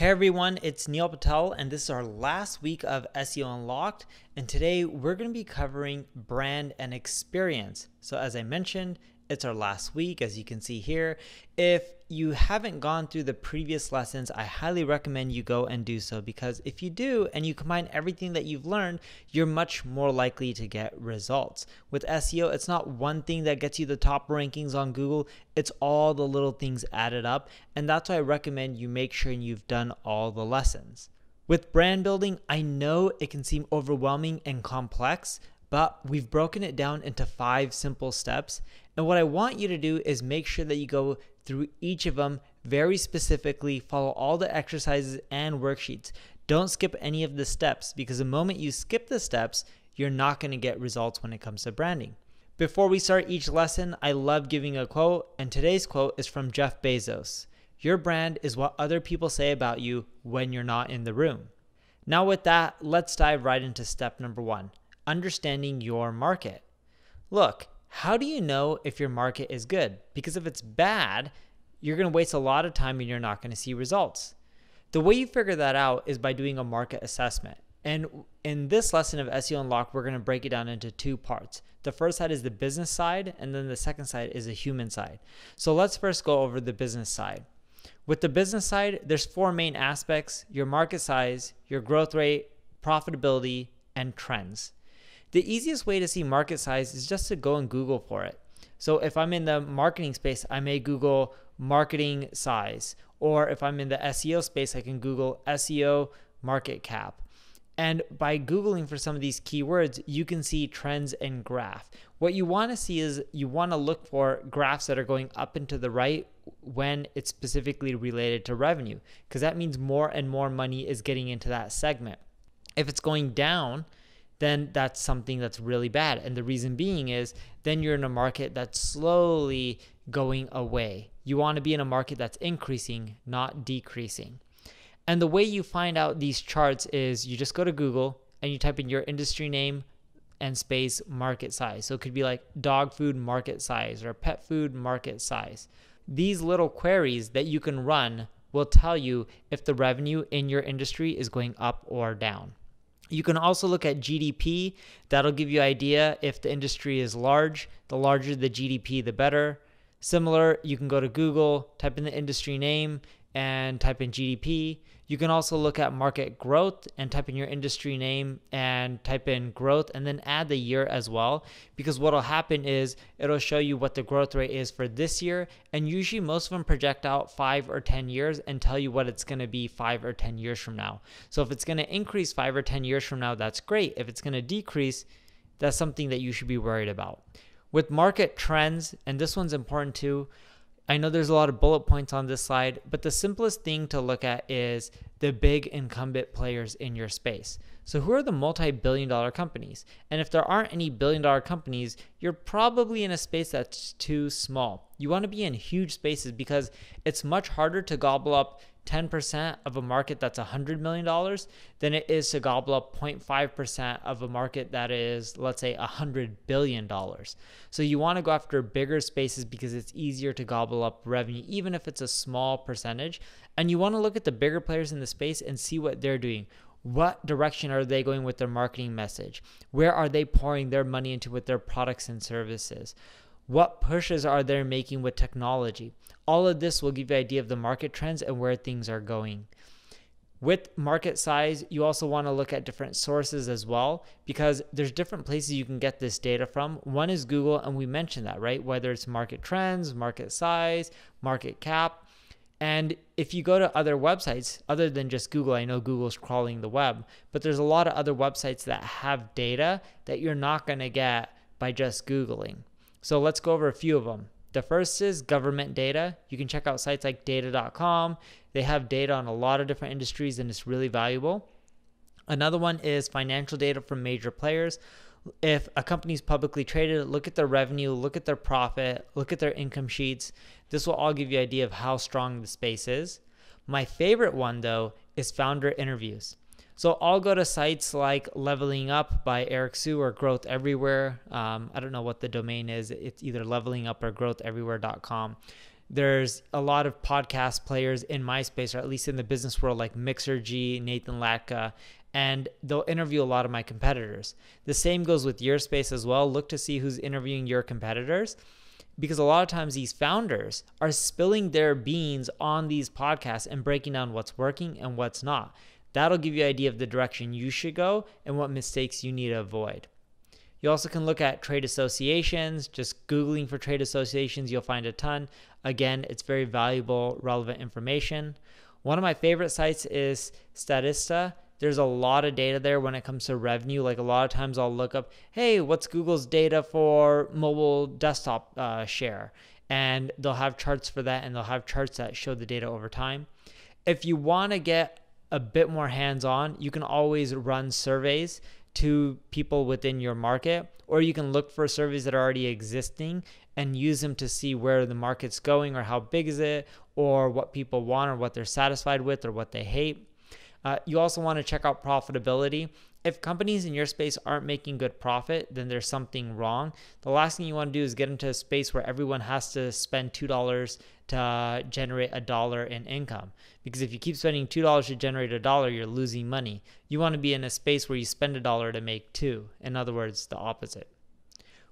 Hey everyone, it's Neil Patel, and this is our last week of SEO Unlocked. And today we're going to be covering brand and experience. So, as I mentioned it's our last week, as you can see here. If you haven't gone through the previous lessons, I highly recommend you go and do so because if you do and you combine everything that you've learned, you're much more likely to get results. With SEO, it's not one thing that gets you the top rankings on Google, it's all the little things added up. And that's why I recommend you make sure you've done all the lessons. With brand building, I know it can seem overwhelming and complex, but we've broken it down into five simple steps. And what I want you to do is make sure that you go through each of them very specifically, follow all the exercises and worksheets. Don't skip any of the steps because the moment you skip the steps, you're not going to get results when it comes to branding. Before we start each lesson, I love giving a quote, and today's quote is from Jeff Bezos. Your brand is what other people say about you when you're not in the room. Now, with that, let's dive right into step number one understanding your market. Look, how do you know if your market is good? Because if it's bad, you're going to waste a lot of time and you're not going to see results. The way you figure that out is by doing a market assessment. And in this lesson of SEO Unlock, we're going to break it down into two parts. The first side is the business side, and then the second side is the human side. So let's first go over the business side. With the business side, there's four main aspects your market size, your growth rate, profitability, and trends. The easiest way to see market size is just to go and Google for it. So if I'm in the marketing space, I may Google marketing size. Or if I'm in the SEO space, I can Google SEO market cap. And by Googling for some of these keywords, you can see trends and graph. What you want to see is you want to look for graphs that are going up and to the right when it's specifically related to revenue, because that means more and more money is getting into that segment. If it's going down, then that's something that's really bad. And the reason being is then you're in a market that's slowly going away. You want to be in a market that's increasing, not decreasing. And the way you find out these charts is you just go to Google and you type in your industry name and space market size. So it could be like dog food market size or pet food market size. These little queries that you can run will tell you if the revenue in your industry is going up or down. You can also look at GDP. That'll give you idea if the industry is large. The larger the GDP, the better. Similar, you can go to Google, type in the industry name, and type in GDP, you can also look at market growth and type in your industry name and type in growth and then add the year as well. Because what will happen is it'll show you what the growth rate is for this year. And usually most of them project out five or 10 years and tell you what it's going to be five or 10 years from now. So if it's going to increase five or 10 years from now, that's great. If it's going to decrease, that's something that you should be worried about. With market trends, and this one's important too, I know there's a lot of bullet points on this slide, but the simplest thing to look at is the big incumbent players in your space. So, who are the multi billion dollar companies? And if there aren't any billion dollar companies, you're probably in a space that's too small. You want to be in huge spaces because it's much harder to gobble up 10% of a market that's $100 million than it is to gobble up 0.5% of a market that is, let's say, $100 billion. So you want to go after bigger spaces because it's easier to gobble up revenue, even if it's a small percentage. And you want to look at the bigger players in the space and see what they're doing what direction are they going with their marketing message? Where are they pouring their money into with their products and services? what pushes are they making with technology? All of this will give you an idea of the market trends and where things are going. With market size, you also want to look at different sources as well because there's different places you can get this data from. One is Google, and we mentioned that, right? Whether it's market trends, market size, market cap. And if you go to other websites other than just Google, I know Google's crawling the web, but there's a lot of other websites that have data that you're not going to get by just Googling. So let's go over a few of them. The first is government data. You can check out sites like data.com. They have data on a lot of different industries and it's really valuable. Another one is financial data from major players. If a company is publicly traded, look at their revenue, look at their profit, look at their income sheets. This will all give you an idea of how strong the space is. My favorite one though is founder interviews. So I'll go to sites like Leveling Up by Eric Sue or Growth Everywhere. Um, I don't know what the domain is. It's either Leveling Up or GrowthEverywhere.com. There's a lot of podcast players in MySpace or at least in the business world, like Mixer G, Nathan Latka, and they'll interview a lot of my competitors. The same goes with your space as well. Look to see who's interviewing your competitors because a lot of times these founders are spilling their beans on these podcasts and breaking down what's working and what's not. That'll give you an idea of the direction you should go and what mistakes you need to avoid. You also can look at trade associations. Just Googling for trade associations, you'll find a ton. Again, it's very valuable, relevant information. One of my favorite sites is Statista. There's a lot of data there when it comes to revenue. Like a lot of times I'll look up, hey, what's Google's data for mobile desktop uh, share? And they'll have charts for that and they'll have charts that show the data over time. If you want to get a bit more hands on, you can always run surveys to people within your market, or you can look for surveys that are already existing and use them to see where the market's going or how big is it or what people want or what they're satisfied with or what they hate. Uh, you also want to check out profitability if companies in your space aren't making good profit, then there's something wrong. The last thing you want to do is get into a space where everyone has to spend $2 to generate a dollar in income. Because if you keep spending $2 to generate a dollar, you're losing money. You want to be in a space where you spend a dollar to make two. In other words, the opposite.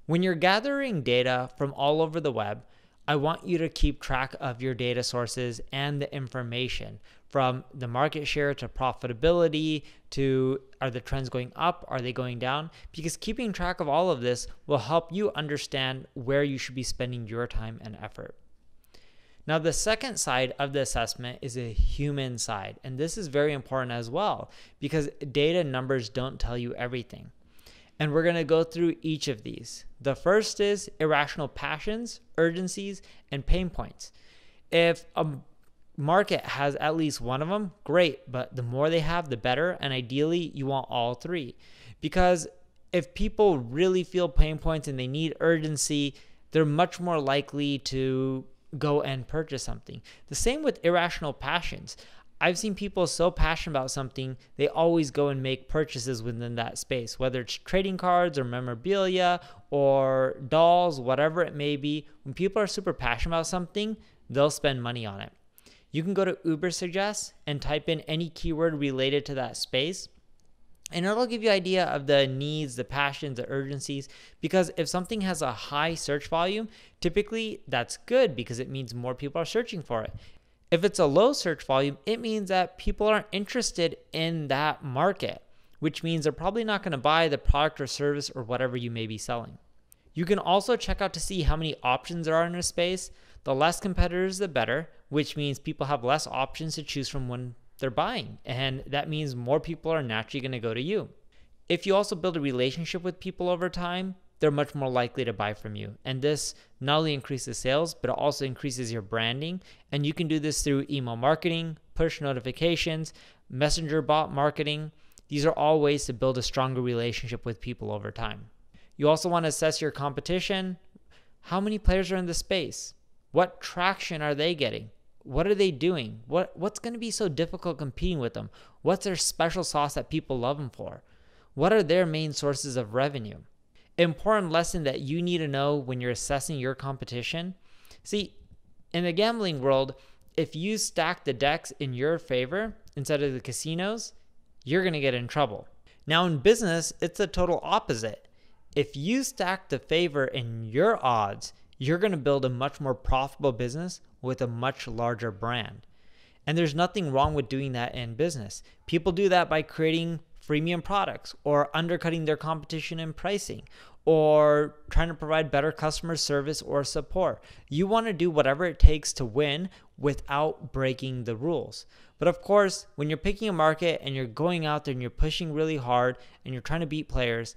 When you're gathering data from all over the web, I want you to keep track of your data sources and the information from the market share to profitability to are the trends going up? Are they going down? Because keeping track of all of this will help you understand where you should be spending your time and effort. Now, the second side of the assessment is a human side, and this is very important as well because data numbers don't tell you everything. And we're going to go through each of these. The first is irrational passions, urgencies, and pain points. If a market has at least one of them, great. But the more they have, the better. And ideally, you want all three. Because if people really feel pain points and they need urgency, they're much more likely to go and purchase something. The same with irrational passions. I've seen people so passionate about something, they always go and make purchases within that space, whether it's trading cards or memorabilia or dolls, whatever it may be. When people are super passionate about something, they'll spend money on it you can go to Uber Suggest and type in any keyword related to that space. And it'll give you idea of the needs, the passions, the urgencies. Because if something has a high search volume, typically that's good because it means more people are searching for it. If it's a low search volume, it means that people aren't interested in that market, which means they're probably not going to buy the product or service or whatever you may be selling. You can also check out to see how many options there are in a space. The less competitors, the better which means people have less options to choose from when they're buying. And that means more people are naturally going to go to you. If you also build a relationship with people over time, they're much more likely to buy from you. And this not only increases sales, but it also increases your branding. And you can do this through email marketing, push notifications, messenger bot marketing. These are all ways to build a stronger relationship with people over time. You also want to assess your competition. How many players are in the space? What traction are they getting? What are they doing? What what's going to be so difficult competing with them? What's their special sauce that people love them for? What are their main sources of revenue? Important lesson that you need to know when you're assessing your competition. See, in the gambling world, if you stack the decks in your favor instead of the casinos, you're going to get in trouble. Now in business, it's the total opposite. If you stack the favor in your odds you're going to build a much more profitable business with a much larger brand. And there's nothing wrong with doing that in business. People do that by creating freemium products or undercutting their competition in pricing or trying to provide better customer service or support. You want to do whatever it takes to win without breaking the rules. But of course, when you're picking a market and you're going out there and you're pushing really hard and you're trying to beat players,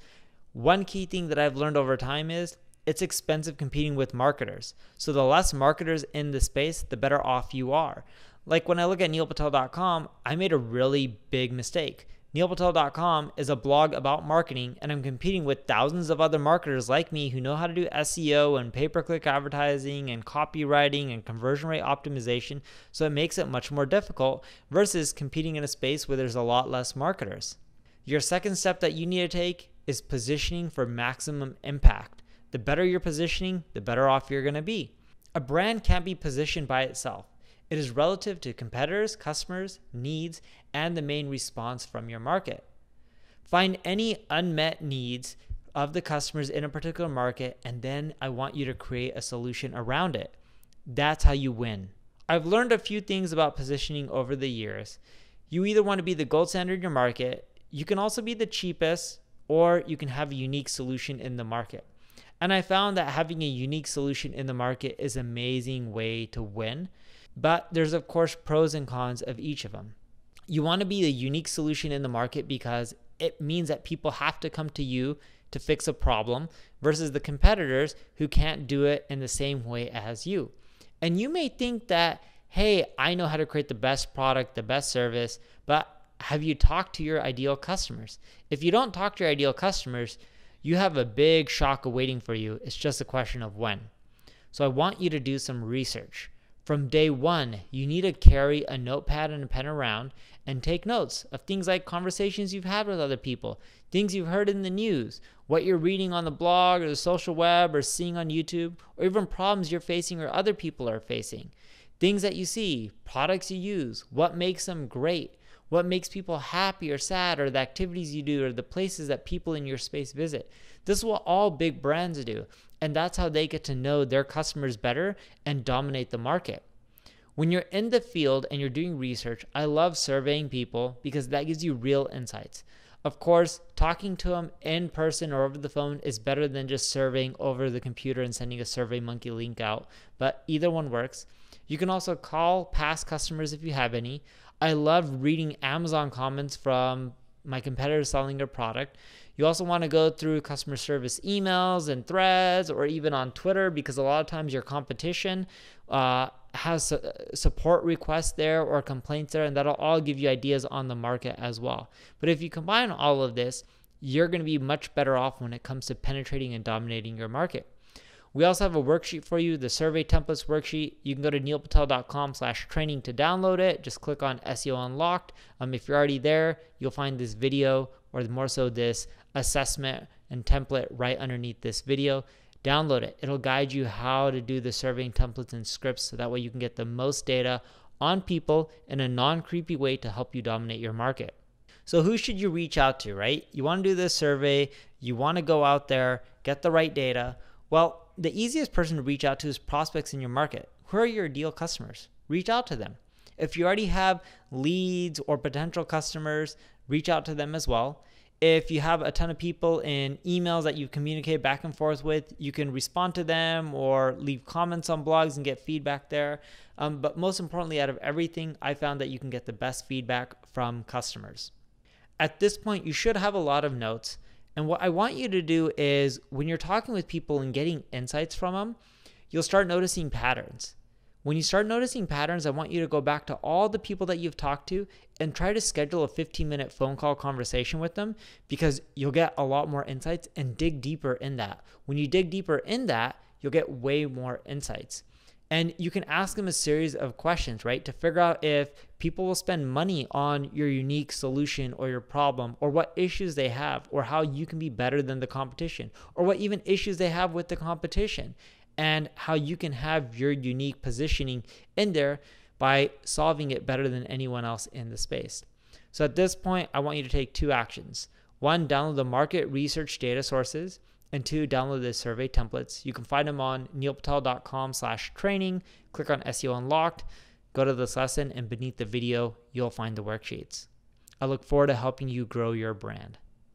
one key thing that I've learned over time is it's expensive competing with marketers. So the less marketers in the space, the better off you are. Like when I look at neilpatel.com, I made a really big mistake. NeilPatel.com is a blog about marketing, and I'm competing with thousands of other marketers like me who know how to do SEO and pay per click advertising and copywriting and conversion rate optimization, so it makes it much more difficult versus competing in a space where there's a lot less marketers. Your second step that you need to take is positioning for maximum impact. The better your positioning, the better off you're going to be. A brand can't be positioned by itself. It is relative to competitors, customers, needs, and the main response from your market. Find any unmet needs of the customers in a particular market, and then I want you to create a solution around it. That's how you win. I've learned a few things about positioning over the years. You either want to be the gold standard in your market, you can also be the cheapest, or you can have a unique solution in the market. And I found that having a unique solution in the market is an amazing way to win. But there's, of course, pros and cons of each of them. You want to be the unique solution in the market because it means that people have to come to you to fix a problem versus the competitors who can't do it in the same way as you. And you may think that, hey, I know how to create the best product, the best service, but have you talked to your ideal customers? If you don't talk to your ideal customers, you have a big shock awaiting for you. It's just a question of when. So I want you to do some research. From day one, you need to carry a notepad and a pen around and take notes of things like conversations you've had with other people, things you've heard in the news, what you're reading on the blog or the social web or seeing on YouTube, or even problems you're facing or other people are facing. Things that you see, products you use, what makes them great, what makes people happy or sad, or the activities you do, or the places that people in your space visit. This is what all big brands do. And that's how they get to know their customers better and dominate the market. When you're in the field and you're doing research, I love surveying people because that gives you real insights. Of course, talking to them in person or over the phone is better than just surveying over the computer and sending a SurveyMonkey link out, but either one works. You can also call past customers if you have any. I love reading Amazon comments from my competitors selling their product. You also want to go through customer service emails and threads or even on Twitter because a lot of times your competition uh, has support requests there or complaints there, and that'll all give you ideas on the market as well. But if you combine all of this, you're going to be much better off when it comes to penetrating and dominating your market. We also have a worksheet for you, the survey templates worksheet. You can go to neilpatel.com slash training to download it. Just click on SEO Unlocked. Um, if you're already there, you'll find this video or more so this assessment and template right underneath this video. Download it. It'll guide you how to do the surveying templates and scripts so that way you can get the most data on people in a non-creepy way to help you dominate your market. So who should you reach out to, right? You want to do this survey, you want to go out there, get the right data. Well, the easiest person to reach out to is prospects in your market. Who are your ideal customers? Reach out to them. If you already have leads or potential customers, reach out to them as well. If you have a ton of people in emails that you communicate back and forth with, you can respond to them or leave comments on blogs and get feedback there. Um, but most importantly, out of everything, I found that you can get the best feedback from customers. At this point, you should have a lot of notes. And what I want you to do is when you're talking with people and getting insights from them, you'll start noticing patterns. When you start noticing patterns, I want you to go back to all the people that you've talked to and try to schedule a 15 minute phone call conversation with them because you'll get a lot more insights and dig deeper in that. When you dig deeper in that, you'll get way more insights. And you can ask them a series of questions, right? To figure out if people will spend money on your unique solution or your problem or what issues they have or how you can be better than the competition or what even issues they have with the competition and how you can have your unique positioning in there by solving it better than anyone else in the space. So at this point, I want you to take two actions. One, download the market research data sources and two, download the survey templates. You can find them on neilpatel.com slash training. Click on SEO Unlocked, go to this lesson, and beneath the video, you'll find the worksheets. I look forward to helping you grow your brand.